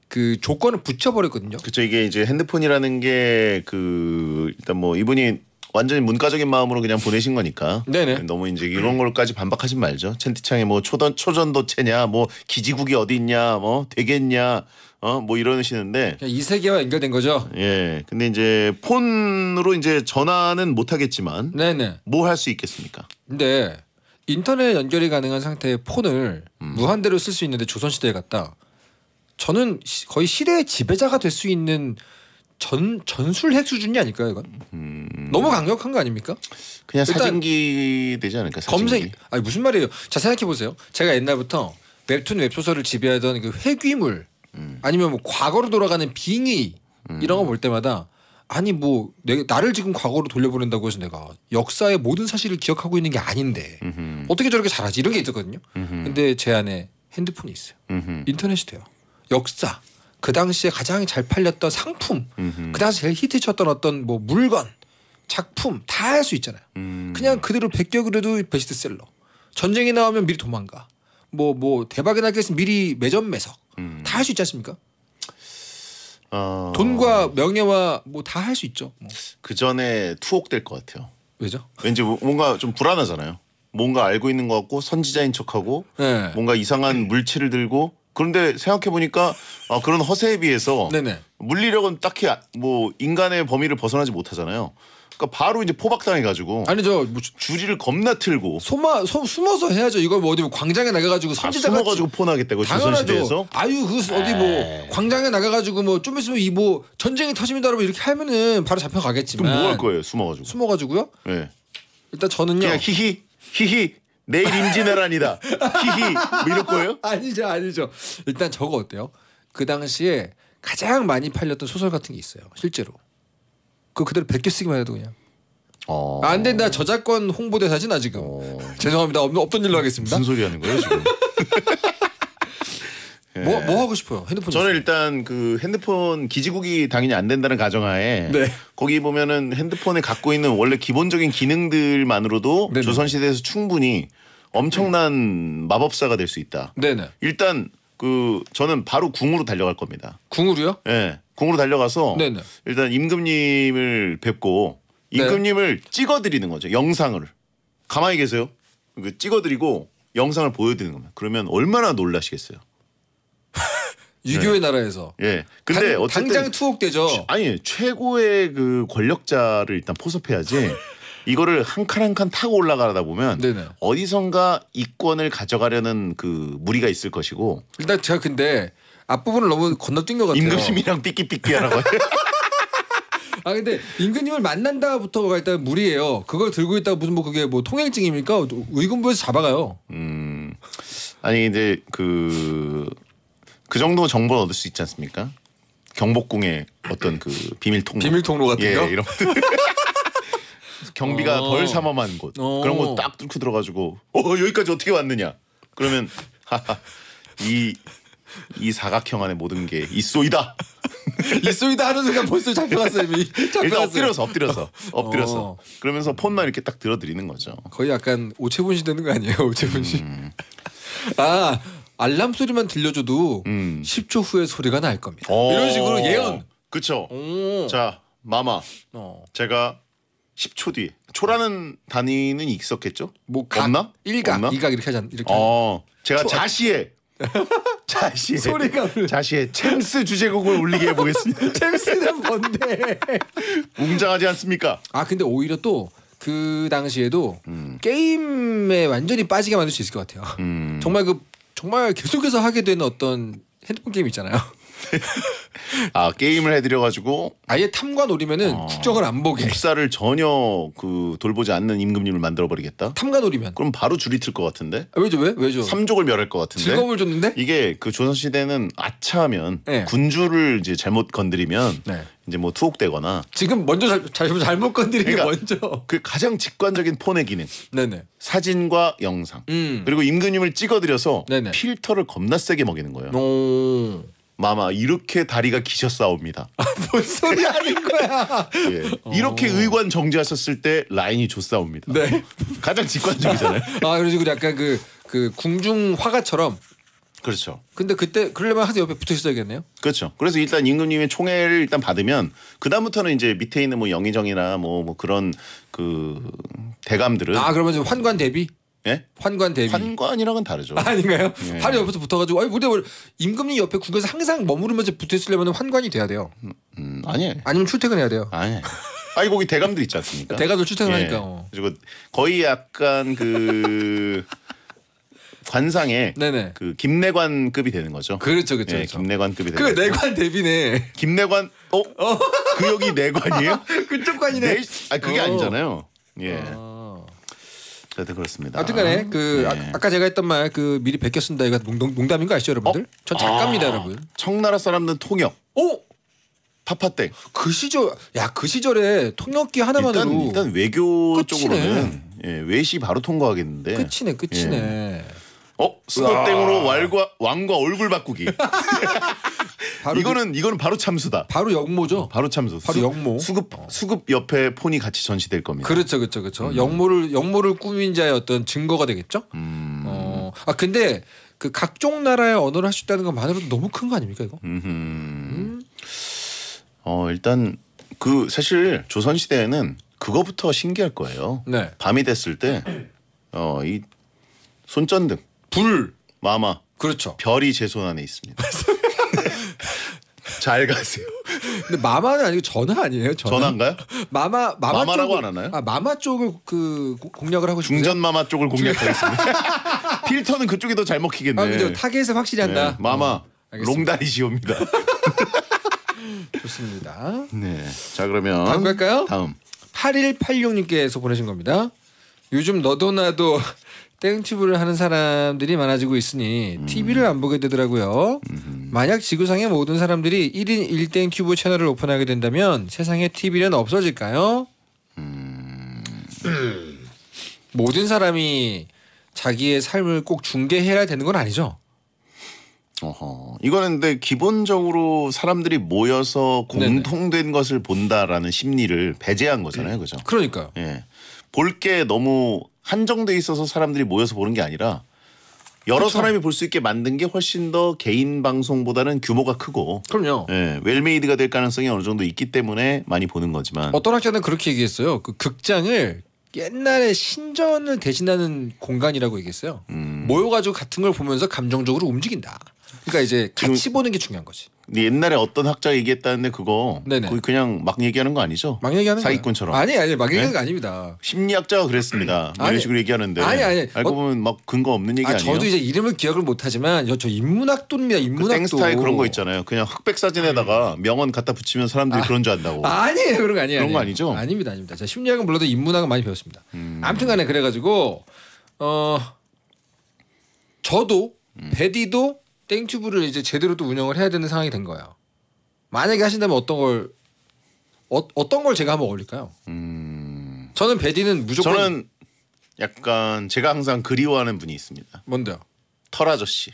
그 조건을 붙여버렸거든요. 그렇죠. 이게 이제 핸드폰이라는 게 그 일단 뭐 이분이 완전히 문과적인 마음으로 그냥 보내신 거니까. 네네. 너무 이제 이런 걸까지 반박하지 말죠. 첸티창에 뭐 초전 초전도체냐, 뭐 기지국이 어디 있냐, 뭐 되겠냐, 어 뭐 이러시는데 이 세계와 연결된 거죠. 예. 근데 이제 폰으로 이제 전화는 못 하겠지만, 네네. 뭐 할 수 있겠습니까? 근데 인터넷 연결이 가능한 상태의 폰을 음. 무한대로 쓸 수 있는데 조선시대에 갔다. 저는 거의 시대의 지배자가 될 수 있는 전 전술핵 수준이 아닐까요, 이건? 음... 너무 강력한 거 아닙니까? 그냥 사진기 되지 않을까? 사진기. 검색 아니 무슨 말이에요? 자 생각해 보세요. 제가 옛날부터 웹툰 웹소설을 지배하던 그 회귀물 음. 아니면 뭐 과거로 돌아가는 빙의 음. 이런 거 볼 때마다 아니 뭐 내가 나를 지금 과거로 돌려보낸다고 해서 내가 역사의 모든 사실을 기억하고 있는 게 아닌데 음흠. 어떻게 저렇게 잘하지 이런 게 있었거든요. 음흠. 근데 제 안에 핸드폰이 있어요. 음흠. 인터넷이 돼요. 역사 그 당시에 가장 잘 팔렸던 상품, 음흠. 그 당시 제일 히트쳤던 어떤 뭐 물건, 작품 다 할 수 있잖아요. 음. 그냥 그대로 베껴 그려도 베스트셀러. 전쟁이 나오면 미리 도망가. 뭐뭐 뭐 대박이 날게했 미리 매점 매석. 음. 다할 수 있지 않습니까? 어... 돈과 명예와 뭐 다 할 수 있죠. 뭐. 그 전에 투옥될 것 같아요. 왜죠? 왠지 뭔가 좀 불안하잖아요. 뭔가 알고 있는 것 같고 선지자인 척하고 네. 뭔가 이상한 물체를 들고 그런데 생각해 보니까 어, 아, 그런 허세에 비해서 네네. 물리력은 딱히 아, 뭐 인간의 범위를 벗어나지 못하잖아요. 그러니까 바로 이제 포박당해 가지고 아니 저 뭐, 주지를 겁나 틀고 소마 소, 숨어서 해야죠. 이걸 뭐 어디 뭐 광장에 나가 가지고 선지자 아, 숨어 가지고 포나겠다고 시연하서 아유 그 어디 뭐 네. 광장에 나가 가지고 뭐 좀 있으면 이뭐 전쟁이 터집니다 여러분 뭐 이렇게 하면은 바로 잡혀 가겠지만 그럼 뭐 할 거예요? 숨어 가지고. 숨어 가지고요? 예. 네. 일단 저는요. 그냥 히히 히히 내일 임진왜란이다. 히히 뭐 이럴 거예요? 아니죠, 아니죠. 일단 저거 어때요? 그 당시에 가장 많이 팔렸던 소설 같은 게 있어요. 실제로. 그 그대로 베껴 쓰기만 해도 그냥. 어... 안 된다. 저작권 홍보대사지 나 지금. 어... 죄송합니다. 없 없던 일로 하겠습니다. 무슨 소리 하는 거예요 지금? 예. 뭐, 뭐 하고 싶어요? 핸드폰. 저는 일단 그 핸드폰 기지국이 당연히 안 된다는 가정하에 네. 거기 보면은 핸드폰에 갖고 있는 원래 기본적인 기능들만으로도 네네. 조선시대에서 충분히 엄청난 네. 마법사가 될 수 있다. 네네. 일단 그 저는 바로 궁으로 달려갈 겁니다. 궁으로요? 예. 궁으로 달려가서 네네. 일단 임금님을 뵙고 네. 임금님을 찍어드리는 거죠. 영상을 가만히 계세요. 그 찍어드리고 영상을 보여드리는 겁니다. 그러면 얼마나 놀라시겠어요? 유교의 네. 나라에서. 예. 근데 당, 어쨌든 당장 투옥되죠. 아니 최고의 그 권력자를 일단 포섭해야지. 이거를 한 칸 한 칸 타고 올라가다 보면 네네. 어디선가 이권을 가져가려는 그 무리가 있을 것이고. 일단 제가 근데 앞부분을 너무 건너뛴 것 같아요. 임금님이랑 삐끼삐끼하라고. 아 근데 임금님을 만난다부터가 일단 무리예요. 그걸 들고 있다 가 무슨 뭐 그게 뭐 통행증입니까? 의금부에서 잡아가요. 음. 아니 이제 그그 정도 정보를 얻을 수 있지 않습니까? 경복궁의 어떤 그 비밀 통로 비밀 통로 같은 예, 이런 경비가 어. 덜 삼엄한 곳 어. 그런 곳 딱 뚫고 들어가지고 어 여기까지 어떻게 왔느냐 그러면 이이 이 사각형 안에 모든 게 있소이다 있소이다 하는 순간 벌써 잡혀갔어요 이미 잡혀갔어요. 일단 엎드려서 엎드려서 어. 엎드려서 어. 그러면서 폰만 이렇게 딱 들어드리는 거죠 거의 약간 오채분 씨 되는 거 아니에요 오채분 씨 음. 아 알람 소리만 들려줘도 음. 10초 후에 소리가 날 겁니다. 어. 이런 식으로 예언. 그쵸. 오. 자, 마마. 어. 제가 10초 뒤. 초라는 단위는 있었겠죠? 뭐 각, 없나? 1각, 없나? 2각 이렇게 하잖아. 이렇게. 어. 제가 초... 아, 자시에 자시 소리가 자시의 챔스 주제곡을 올리게 해보겠습니다. 챔스는 뭔데? 웅장하지 않습니까? 아 근데 오히려 또 그 당시에도 음. 게임에 완전히 빠지게 만들 수 있을 것 같아요. 음. 정말 그 정말 계속해서 하게 되는 어떤 핸드폰 게임 있잖아요. 아 게임을 해드려가지고 아예 탐과 놀이면은 어, 국적을 안 보게 국사를 전혀 그 돌보지 않는 임금님을 만들어버리겠다. 탐과 노리면 그럼 바로 줄이 틀것 같은데. 아, 왜죠 왜 왜죠? 삼족을 멸할 것 같은데. 즐거움을 줬는데 이게 그 조선 시대는 아차하면 네. 군주를 이제 잘못 건드리면 네. 이제 뭐 투옥되거나 지금 먼저 잘, 잘, 잘못 건드리게 그러니까 먼저. 그 가장 직관적인 폰의 기능. 네네. 사진과 영상 음. 그리고 임금님을 찍어들여서 네네. 필터를 겁나 세게 먹이는 거예요. 오. 마마 이렇게 다리가 기셨사옵니다. 아, 뭔 소리 하는 거야? 예. 이렇게 어. 의관 정지하셨을 때 라인이 좋사옵니다. 네. 가장 직관적이잖아요. 아그래가고 약간 그, 그 궁중 화가처럼. 그렇죠. 근데 그때 그러려면 하드 옆에 붙어 있어야겠네요. 그렇죠. 그래서 일단 임금님의 총애를 일단 받으면 그 다음부터는 이제 밑에 있는 뭐 영의정이나 뭐, 뭐 그런 그 대감들은 아 그러면 환관 대비 예? 환관 대비. 환관이랑은 다르죠. 아, 아닌가요? 예. 바로 옆에서 붙어가지고 아니 근데 임금님 옆에 국에서 항상 머무르면서 붙어있으려면 환관이 돼야 돼요. 음, 음, 아니에요. 아니면 출퇴근해야 돼요. 아니 아니 거기 대감들 있지 않습니까? 대감들 출퇴근하니까. 예. 그리고 거의 약간 그 관상에 네네. 그 김내관급이 되는 거죠. 그렇죠, 그렇죠. 예, 그렇죠. 김내관급이 그 되는. 그 내관 대비네. 김내관 어? 어? 그 여기 내관이에요? 그쪽 관이네. 내, 네? 아 그게 어. 아니잖아요. 예. 어. 어쨌든 그렇습니다. 아무튼간에 그 네. 아, 까 제가 했던 말 그 미리 베껴 쓴다 이거 농, 농담인 거 아시죠 여러분들? 어? 전 작가입니다 아, 여러분. 청나라 사람들은 통역. 오 파파땡. 그 시절 야 그 시절에 통역기 하나만으로 일단, 일단 외교 끝이네. 쪽으로는 예, 외시 바로 통과하겠는데. 끝이네 끝이네. 예. 어스노땡으로 왈과 왕과 얼굴 바꾸기. 그 이거는 이거는 바로 참수다. 바로 역모죠. 어, 바로 참수. 바로 수, 역모. 수급 어. 수급 옆에 폰이 같이 전시될 겁니다. 그렇죠, 그렇죠, 그렇죠. 음. 역모를 역모를 꾸민 자의 어떤 증거가 되겠죠. 음. 어, 아 근데 그 각종 나라의 언어를 할 수 있다는 것만으로도 너무 큰 거 아닙니까 이거? 음. 어 일단 그 사실 조선 시대에는 그거부터 신기할 거예요. 네. 밤이 됐을 때어이 손전등, 불, 마마, 그렇죠. 별이 제 손 안에 있습니다. 잘 가세요. 근데 마마는 아니고 전화 아니에요? 전화? 인가요 마마 마마 마마라고 안 하나요? 아 마마 쪽을 그 공략을 하고 싶으요 중전 마마 쪽을 공략하겠습니다. 필터는 그쪽이 더 잘 먹히겠네. 아, 그죠. 타겟은 확실히 한다. 네, 마마 어, 롱다리시옵니다. 좋습니다. 네. 자 그러면 다음 갈까요? 다음. 8186님께서 보내신 겁니다. 요즘 너도 나도 땡튜브를 하는 사람들이 많아지고 있으니 음. TV를 안 보게 되더라고요. 음흠. 만약 지구상의 모든 사람들이 1인 1땡 튜브 채널을 오픈하게 된다면 세상에 TV는 없어질까요? 음... 모든 사람이 자기의 삶을 꼭 중계해야 되는 건 아니죠. 어허. 이거는 근데 기본적으로 사람들이 모여서 공통된 네네. 것을 본다라는 심리를 배제한 거잖아요. 그죠? 그러니까요. 예. 볼 게 너무 한정돼 있어서 사람들이 모여서 보는 게 아니라 여러 그쵸. 사람이 볼 수 있게 만든 게 훨씬 더 개인 방송보다는 규모가 크고 그럼요. 예, 웰메이드가 될 가능성이 어느 정도 있기 때문에 많이 보는 거지만 어떤 학자는 그렇게 얘기했어요. 그 극장을 옛날에 신전을 대신하는 공간이라고 얘기했어요. 음. 모여가지고 같은 걸 보면서 감정적으로 움직인다. 그러니까 이제 같이 보는 게 중요한 거지. 네, 옛날에 어떤 학자가 얘기했다는데 그거 거의 그냥 막 얘기하는 거 아니죠? 막 얘기하는 사기꾼처럼. 아니 아니 막 얘기하는 네? 거 아닙니다. 심리학자가 그랬습니다. 뭐 이런 식으로 얘기하는데 아니 아니 알고 어, 보면 막 근거 없는 얘기 아, 니에요 저도 이제 이름을 기억을 못하지만 저, 저 인문학도입니다. 그 인문학도. 그 땡스타에 그런 거 있잖아요. 그냥 흑백 사진에다가 음. 명언 갖다 붙이면 사람들이 아, 그런 줄 안다고. 아니에요 그런 거 아니에요. 그런 거 아니죠? 아닙니다 아닙니다. 자 심리학은 물론 인문학은 많이 배웠습니다. 음. 아무튼간에 그래가지고 어 저도 음. 베디도 땡튜브를 이제 제대로 또 운영을 해야 되는 상황이 된 거예요. 만약에 하신다면 어떤 걸 어, 떤걸 제가 한번 올릴까요? 음... 저는 베디는 무조건 저는 약간 제가 항상 그리워하는 분이 있습니다. 뭔데요? 털 아저씨,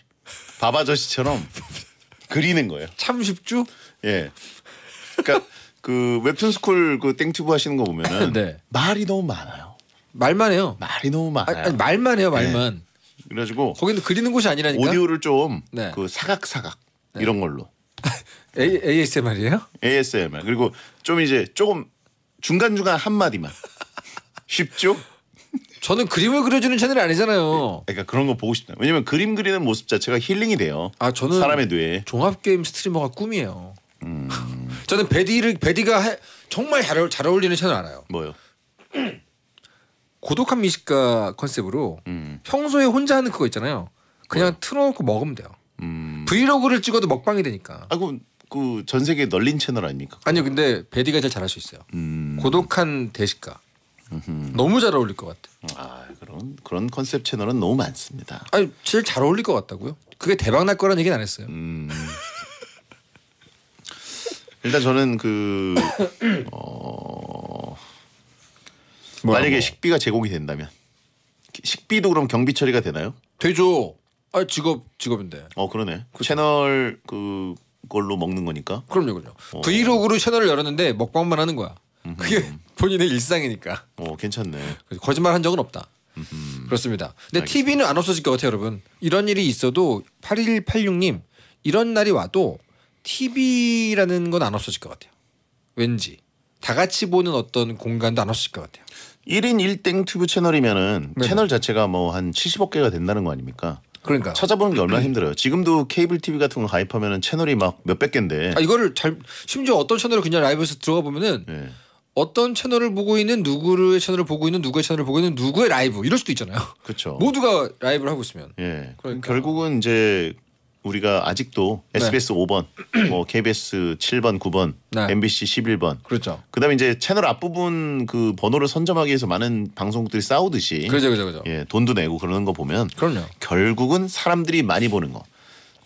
밥 아저씨처럼 그리는 거예요. 참십주? 예. 그러니까 그 웹툰 스쿨 그 땡튜브 하시는 거 보면은 네. 말이 너무 많아요. 말만 해요. 말이 너무 많아요. 아, 아니, 말만 해요, 말만. 네. 그래가지고 거기는 그리는 곳이 아니라니까. 오디오를 좀그 네. 그 사각사각 네. 이런 걸로. A, ASMR이에요? ASMR 그리고 좀 이제 조금 중간 중간 한 마디만. 쉽죠? 저는 그림을 그려주는 채널이 아니잖아요. 그러니까 그런 거 보고 싶다. 왜냐면 그림 그리는 모습 자체가 힐링이 돼요. 아 저는 사람의 뇌에 종합 게임 스트리머가 꿈이에요. 음... 저는 베디를 베디가 해, 정말 잘, 잘 어울리는 채널 알아요. 뭐요? 고독한 미식가 컨셉으로 음. 평소에 혼자 하는 그거 있잖아요. 그냥 뭐요? 틀어놓고 먹으면 돼요. 음. 브이로그를 찍어도 먹방이 되니까. 아 그럼 그 세계 널린 채널 아닙니까? 아니요, 근데 베디가 제일 잘할 수 있어요. 음. 고독한 대식가. 음흠. 너무 잘 어울릴 것 같아. 아 그런 그런 컨셉 채널은 너무 많습니다. 아니 제일 잘 어울릴 것 같다고요? 그게 대박 날 거란 얘기는 안 했어요. 음. 일단 저는 그 만약에 뭐. 식비가 제공이 된다면 식비도 그럼 경비 처리가 되나요? 되죠. 아 직업 직업인데. 어 그러네. 그 채널 그 걸로 먹는 거니까. 그럼요, 그럼요. 어. 브이로그로 채널을 열었는데 먹방만 하는 거야. 그게 본인의 일상이니까. 어 괜찮네. 거짓말 한 적은 없다. 그렇습니다. 근데 알겠습니다. TV는 안 없어질 것 같아요, 여러분. 이런 일이 있어도 8186님 이런 날이 와도 TV라는 건 안 없어질 것 같아요. 왠지 다 같이 보는 어떤 공간도 안 없어질 것 같아요. 1인 1땡 튜브 채널이면은 네. 채널 자체가 뭐 한 70억 개가 된다는 거 아닙니까? 그러니까 찾아보는 게 얼마나 힘들어요. 지금도 케이블 TV 같은 거 가입하면은 채널이 막 몇백 개인데. 아, 이거를 잘 심지어 어떤 채널을 그냥 라이브에서 들어가 보면은 네. 어떤 채널을 보고 있는 누구의 채널을 보고 있는 누구의 채널을 보고 있는 누구의 라이브 이럴 수도 있잖아요. 그렇죠. 모두가 라이브를 하고 있으면. 예. 그러니까. 결국은 이제 우리가 아직도 SBS 네. 5번, 뭐 KBS 7번, 9번, 네. MBC 11번. 그렇죠. 그다음에 이제 채널 앞부분 그 번호를 선점하기 위해서 많은 방송국들이 싸우듯이 그렇죠, 그렇죠, 그렇죠. 예, 돈도 내고 그러는 거 보면 그럼요. 결국은 사람들이 많이 보는 거.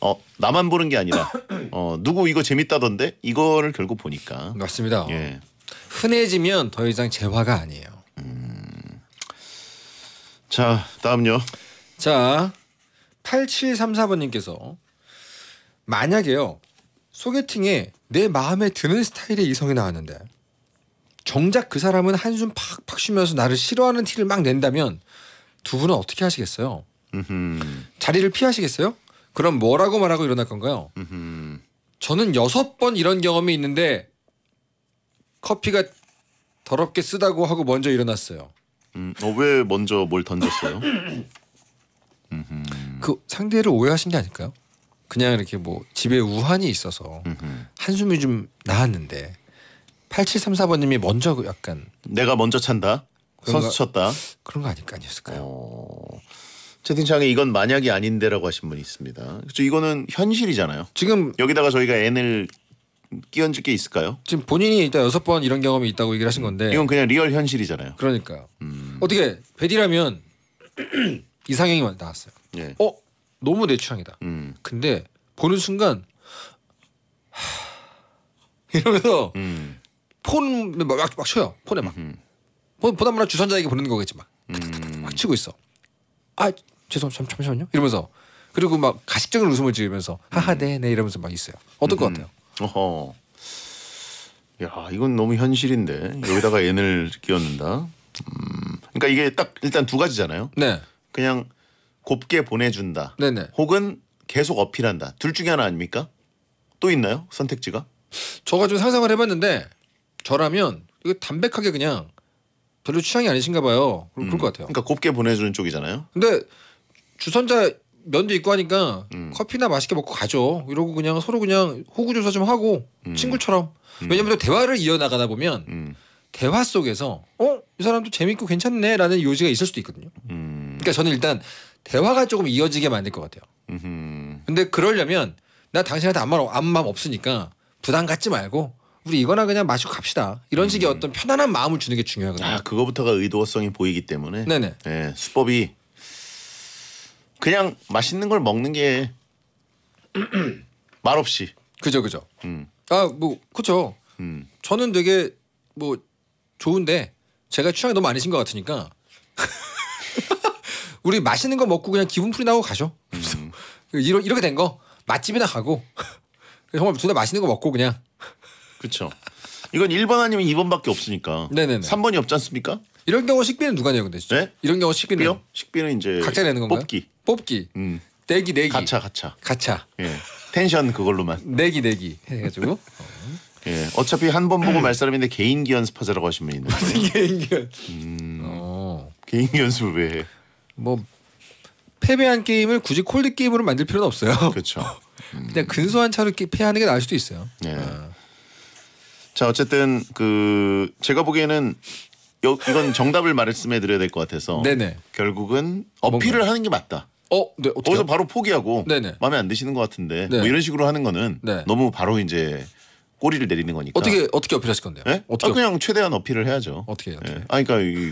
어 나만 보는 게 아니라 어 누구 이거 재밌다던데 이거를 결국 보니까 맞습니다. 예. 흔해지면 더 이상 재화가 아니에요. 음... 자 다음요. 자 8734번님께서 만약에요 소개팅에 내 마음에 드는 스타일의 이성이 나왔는데 정작 그 사람은 한숨 팍팍 쉬면서 나를 싫어하는 티를 막 낸다면 두 분은 어떻게 하시겠어요? 자리를 피하시겠어요? 그럼 뭐라고 말하고 일어날 건가요? 저는 여섯 번 이런 경험이 있는데 커피가 더럽게 쓰다고 하고 먼저 일어났어요. 음, 어, 왜 먼저 뭘 던졌어요? 그 상대를 오해하신 게 아닐까요? 그냥 이렇게 뭐 집에 우환이 있어서 음흠. 한숨이 좀 나왔는데 8734번님이 먼저 그 약간 내가 먼저 찬다 선수 쳤다 그런 거 아닐까 아니었을까요? 어. 채팅창에 이건 만약이 아닌데라고 하신 분이 있습니다. 그렇죠? 이거는 현실이잖아요. 지금 여기다가 저희가 N을 끼얹을 게 있을까요? 지금 본인이 일단 여섯 번 이런 경험이 있다고 얘기를 하신 건데 이건 그냥 리얼 현실이잖아요. 그러니까 음... 어떻게 베디라면 이상형이 나왔어요. 예. 어 너무 내 취향이다. 음. 근데 보는 순간 하... 이러면서 음. 폰에 막, 막, 막 쳐요. 폰에 막. 음. 보다 말아 주선자에게 보내는 거겠지만 음. 막 치고 있어. 아 죄송 합니다 잠시만요. 이러면서 그리고 막 가식적인 웃음을 지으면서 음. 하하 네네 네, 이러면서 막 있어요. 어떨 것 음. 같아요? 어허. 야 이건 너무 현실인데 여기다가 n 를 끼얹는다. 음. 그러니까 이게 딱 일단 두 가지잖아요. 네. 그냥 곱게 보내준다. 네네. 혹은 계속 어필한다. 둘 중에 하나 아닙니까? 또 있나요? 선택지가? 저가 좀 상상을 해봤는데 저라면 이거 담백하게 그냥 별로 취향이 아니신가 봐요. 그럴 음. 것 같아요. 그러니까 곱게 보내주는 쪽이잖아요. 근데 주선자 면도 있고 하니까 음. 커피나 맛있게 먹고 가죠. 이러고 그냥 서로 그냥 호구조사 좀 하고 음. 친구처럼. 음. 왜냐면 또 대화를 이어나가다 보면 음. 대화 속에서 어? 이 사람도 재밌고 괜찮네 라는 요지가 있을 수도 있거든요. 음. 그러니까 저는 일단 대화가 조금 이어지게 만들 것 같아요. 음흠. 근데 그러려면 나 당신한테 아무 말, 아무 마 없으니까 부담 갖지 말고 우리 이거나 그냥 마시고 갑시다. 이런 식의 음. 어떤 편안한 마음을 주는 게 중요하거든요. 아, 그거부터가 의도성이 보이기 때문에. 네네. 예, 수법이 그냥 맛있는 걸 먹는 게 말없이. 그죠, 그죠. 음. 아, 뭐 그죠. 음. 저는 되게 뭐 좋은데 제가 취향이 너무 아니신 것 같으니까 우리 맛있는 거 먹고 그냥 기분 풀이나고 가죠. 음. 이러, 이렇게 된 거 맛집이나 가고 정말 둘다 맛있는 거 먹고 그냥. 그렇죠. 이건 1번 아니면 2번밖에 없으니까. 네네네. 3번이 없지 않습니까? 이런 경우 식비는 누가 내요 근데 진짜? 네? 이런 경우 식비는 식비요? 식비는 이제 각자 내는 건가요? 뽑기. 뽑기. 음. 내기 내기. 가차 가차. 가차. 예. 텐션 그걸로만. 내기 내기 해가지고. 예. 어차피 한 번 보고 말 사람인데 개인기 연습하자라고 하시면 있는데. 개인기 연습. 음. 어. 개인기 연습을 왜 해? 뭐 패배한 게임을 굳이 콜드 게임으로 만들 필요는 없어요. 그렇죠. 음. 그냥 근소한 차로 패하는 게 나을 수도 있어요. 네. 아. 자 어쨌든 그 제가 보기에는 여, 이건 정답을 말씀해 드려야 될 것 같아서 네네. 결국은 어필을 뭔가. 하는 게 맞다. 어, 네, 어디서 바로 포기하고 네네. 마음에 안 드시는 것 같은데 뭐 네. 뭐 이런 식으로 하는 거는 네. 너무 바로 이제 꼬리를 내리는 거니까 어떻게 어떻게 어필하실 건데요? 네? 어떻게 아, 그냥 최대한 어필을 해야죠. 어떻게 해요? 네. 아 그러니까 이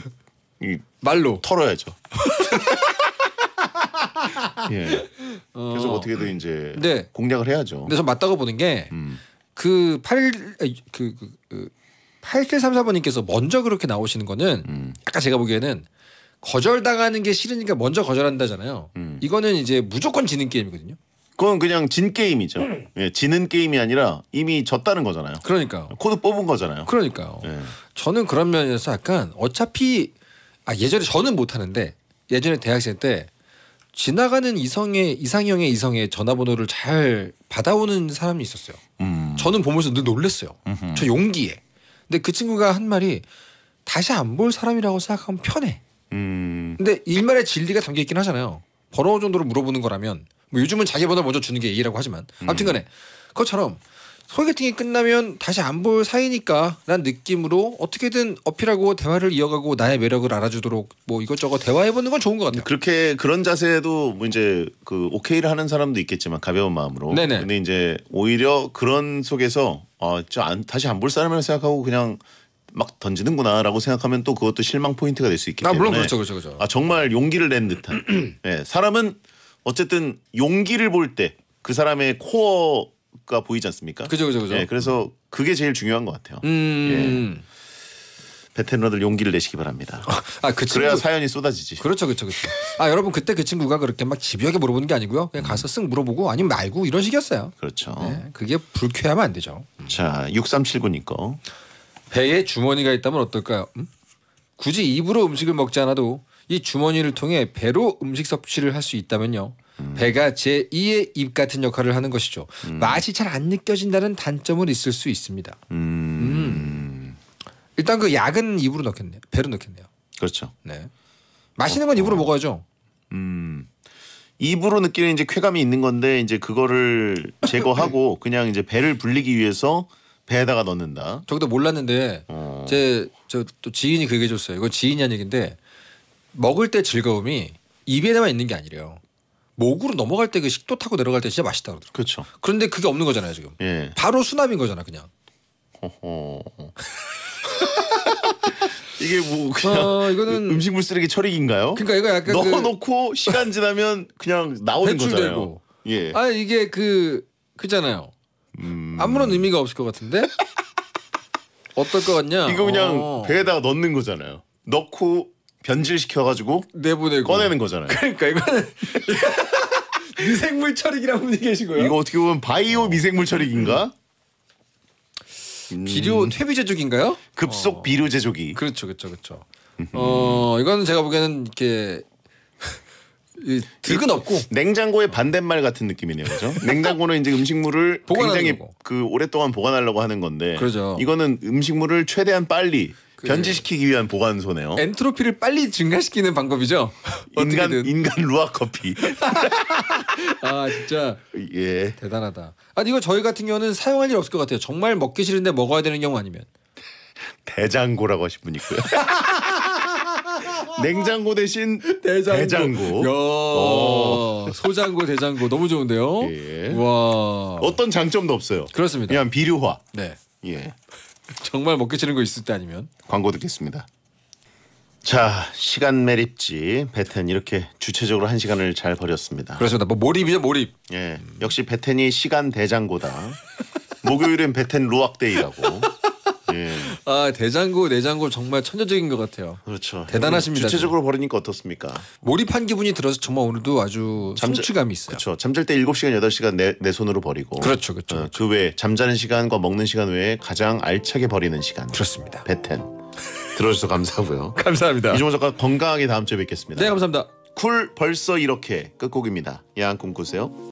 말로 털어야죠. 예. 어. 그래 어떻게든 이제 네. 공략을 해야죠. 근데 저 맞다고 보는 게그 음. 팔그 그, 그, 8734번님께서 그 먼저 그렇게 나오시는 거는 음. 아까 제가 보기에는 거절당하는 게 싫으니까 먼저 거절한다잖아요. 음. 이거는 이제 무조건 지는 게임이거든요. 그건 그냥 진 게임이죠. 예, 지는 게임이 아니라 이미 졌다는 거잖아요. 그러니까요. 코드 뽑은 거잖아요. 그러니까요. 예. 저는 그런 면에서 약간 어차피 아 예전에 저는 못 하는데 예전에 대학생 때 지나가는 이성의 이상형의 이성의 전화번호를 잘 받아오는 사람이 있었어요. 음. 저는 보면서 늘 놀랐어요. 음흠. 저 용기에. 근데 그 친구가 한 말이 다시 안 볼 사람이라고 생각하면 편해. 음. 근데 일말의 진리가 담겨 있긴 하잖아요. 버러워 정도로 물어보는 거라면 뭐 요즘은 자기보다 먼저 주는 게 예의라고 하지만 음. 아무튼간에 그것처럼 소개팅이 끝나면 다시 안 볼 사이니까 라는 느낌으로 어떻게든 어필하고 대화를 이어가고 나의 매력을 알아주도록 뭐 이것저것 대화해보는 건 좋은 것 같아요. 그렇게 그런 자세도 뭐 이제 그 오케이를 하는 사람도 있겠지만 가벼운 마음으로. 네네. 근데 이제 오히려 그런 속에서 아저 안, 다시 안 볼사람이 생각하고 그냥 막 던지는구나라고 생각하면 또 그것도 실망 포인트가 될 수 있기 때문에. 아 물론 그렇죠, 그렇죠, 그렇죠. 아 정말 용기를 낸 듯한. 네, 사람은 어쨌든 용기를 볼 때 그 사람의 코어 가 보이지 않습니까? 그죠, 그죠, 그죠. 예, 그래서 그게 제일 중요한 것 같아요. 음. 예. 베테너들 용기를 내시기 바랍니다. 어, 아, 그 친구... 그래야 사연이 쏟아지지. 그렇죠, 그렇죠, 그렇죠. 아, 여러분 그때 그 친구가 그렇게 막 집요하게 물어보는 게 아니고요. 그냥 가서 음. 쓱 물어보고 아니면 말고 이런 식이었어요. 그렇죠. 네, 그게 불쾌하면 안 되죠. 음. 자, 6379님 거. 배에 주머니가 있다면 어떨까요? 음? 굳이 입으로 음식을 먹지 않아도 이 주머니를 통해 배로 음식 섭취를 할 수 있다면요. 음. 배가 제 2의 입 같은 역할을 하는 것이죠. 음. 맛이 잘 안 느껴진다는 단점은 있을 수 있습니다. 음. 음. 일단 그 약은 입으로 넣겠네요. 배로 넣겠네요. 그렇죠. 네. 맛있는 건 어. 입으로 먹어야죠. 음. 입으로 느끼는 이제 쾌감이 있는 건데 이제 그거를 제거하고 그냥 이제 배를 불리기 위해서 배에다가 넣는다. 저도 몰랐는데 어. 제저 또 지인이 그 얘기해 줬어요. 이거 지인이 한 얘긴데 먹을 때 즐거움이 입에만 있는 게 아니래요. 목으로 넘어갈 때 그 식도 타고 내려갈 때 진짜 맛있다 그러더라고. 그렇죠. 그런데 그게 없는 거잖아요 지금. 예. 바로 수납인 거잖아 그냥. 허허. 이게 뭐 그냥 어, 이거는 음식물 쓰레기 처리인가요? 기 그러니까 이거 약간 그 넣어놓고 그... 시간 지나면 그냥 나오는 거잖아요. 예. 아 이게 그 그잖아요. 음... 아무런 의미가 없을 것 같은데 어떨 것 같냐? 이거 그냥 어. 배에다가 넣는 거잖아요. 넣고 변질시켜가지고 내보내고 꺼내는 거잖아요. 그러니까 이거는 미생물 처리기라는 분이 계시고요. 이거 어떻게 보면 바이오 어. 미생물 처리기인가? 음. 비료 퇴비 제조기인가요? 급속 어. 비료 제조기. 그렇죠, 그렇죠, 그렇죠. 어 이거는 제가 보기에는 이렇게 득은 없고 냉장고의 반대말 같은 느낌이네요, 그죠 냉장고는 이제 음식물을 굉장히 거고. 그 오랫동안 보관하려고 하는 건데, 그렇죠. 이거는 음식물을 최대한 빨리 그 변질시키기 위한 보관소네요. 엔트로피를 빨리 증가시키는 방법이죠. 인간 인간 루아 커피. 아 진짜 예 대단하다. 아 이거 저희 같은 경우는 사용할 일 없을 것 같아요. 정말 먹기 싫은데 먹어야 되는 경우 아니면 대장고라고 하신 분 있고요. 냉장고 대신 대장고. 대장고. 야, 어. 소장고 대장고 너무 좋은데요. 예. 와 어떤 장점도 없어요. 그렇습니다. 그냥 비료화. 네. 예. 정말 못 끼치는 거 있을 때 아니면 광고 듣겠습니다. 자 시간 매립지 베텐 이렇게 주체적으로 한 시간을 잘 버렸습니다. 그렇습니다. 뭐 몰입이죠 몰입. 예, 역시 베텐이 시간 대장고다. 목요일엔 베텐 루악데이라고. 예. 아 대장구 내장구 정말 천재적인 것 같아요. 그렇죠. 대단하십니다. 주체적으로 버리니까 어떻습니까? 몰입한 기분이 들어서 정말 오늘도 아주 성취감이 있어요. 그렇죠. 잠잘 때 7시간 8시간 내, 내 손으로 버리고 그렇죠. 그렇죠. 어, 그렇죠. 그 외에 잠자는 시간과 먹는 시간 외에 가장 알차게 버리는 시간. 그렇습니다. 베텐. 들어주셔서 감사하고요. 감사합니다. 이종호 작가 건강하게 다음 주에 뵙겠습니다. 네 감사합니다. 쿨 벌써 이렇게 끝곡입니다. 야한 꿈꾸세요.